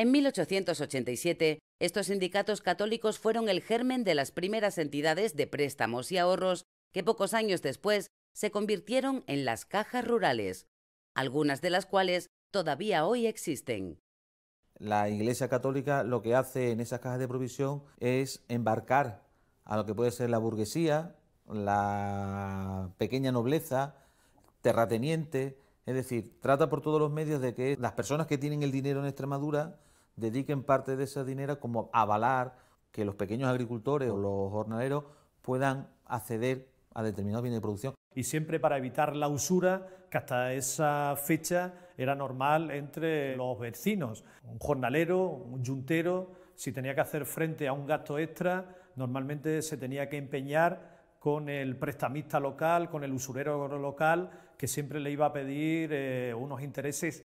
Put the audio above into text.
En 1887, estos sindicatos católicos fueron el germen de las primeras entidades de préstamos y ahorros que pocos años después se convirtieron en las cajas rurales, algunas de las cuales todavía hoy existen. La Iglesia Católica lo que hace en esas cajas de provisión es embarcar a lo que puede ser la burguesía, la pequeña nobleza, terrateniente, es decir, trata por todos los medios de que las personas que tienen el dinero en Extremadura dediquen parte de ese dinero como avalar que los pequeños agricultores o los jornaleros puedan acceder a determinados bienes de producción. Y siempre para evitar la usura, que hasta esa fecha era normal entre los vecinos. Un jornalero, un yuntero, si tenía que hacer frente a un gasto extra, normalmente se tenía que empeñar con el prestamista local, con el usurero local, que siempre le iba a pedir eh, unos intereses